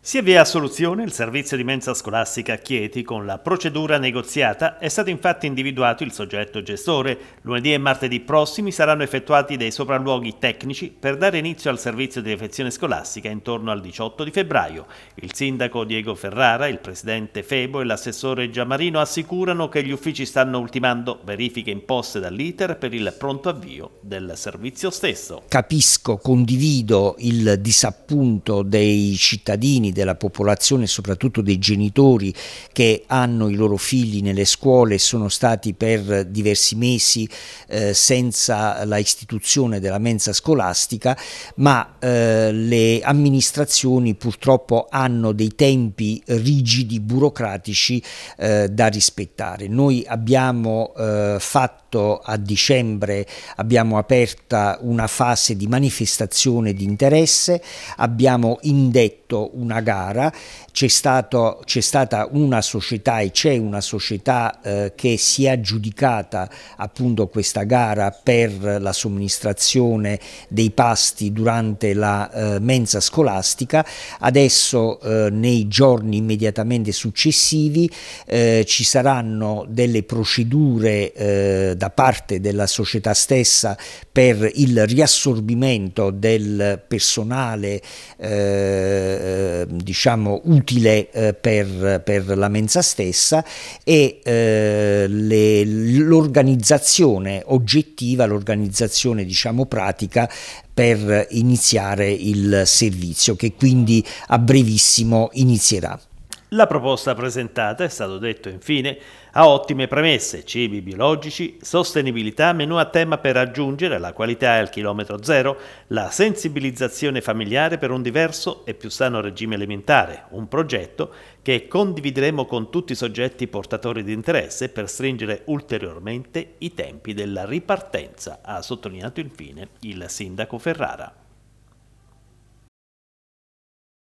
Si avvia a soluzione il servizio di mensa scolastica a Chieti con la procedura negoziata, è stato infatti individuato il soggetto gestore. Lunedì e martedì prossimi saranno effettuati dei sopralluoghi tecnici per dare inizio al servizio di refezione scolastica intorno al 18 di febbraio. Il sindaco Diego Ferrara, il presidente Febo e l'assessore Giamarino assicurano che gli uffici stanno ultimando verifiche imposte dall'ITER per il pronto avvio del servizio stesso. Capisco, condivido il disappunto dei cittadini cittadini, della popolazione, soprattutto dei genitori che hanno i loro figli nelle scuole e sono stati per diversi mesi eh, senza la istituzione della mensa scolastica, ma eh, le amministrazioni purtroppo hanno dei tempi rigidi, burocratici eh, da rispettare. Noi abbiamo eh, fatto fatto a dicembre abbiamo aperta una fase di manifestazione di interesse, abbiamo indetto una gara, c'è, stata una società e c'è una società eh, che si è aggiudicata appunto questa gara per la somministrazione dei pasti durante la eh, mensa scolastica, adesso eh, nei giorni immediatamente successivi eh, ci saranno delle procedure eh, da parte della società stessa per il riassorbimento del personale eh, eh diciamo utile eh, per, per, la mensa stessa e eh, l'organizzazione oggettiva, l'organizzazione diciamo pratica per iniziare il servizio che quindi a brevissimo inizierà. La proposta presentata, è stato detto infine, ha ottime premesse, cibi biologici, sostenibilità, menu a tema per raggiungere la qualità al chilometro zero, la sensibilizzazione familiare per un diverso e più sano regime alimentare, un progetto che condivideremo con tutti i soggetti portatori di interesse per stringere ulteriormente i tempi della ripartenza, ha sottolineato infine il sindaco Ferrara.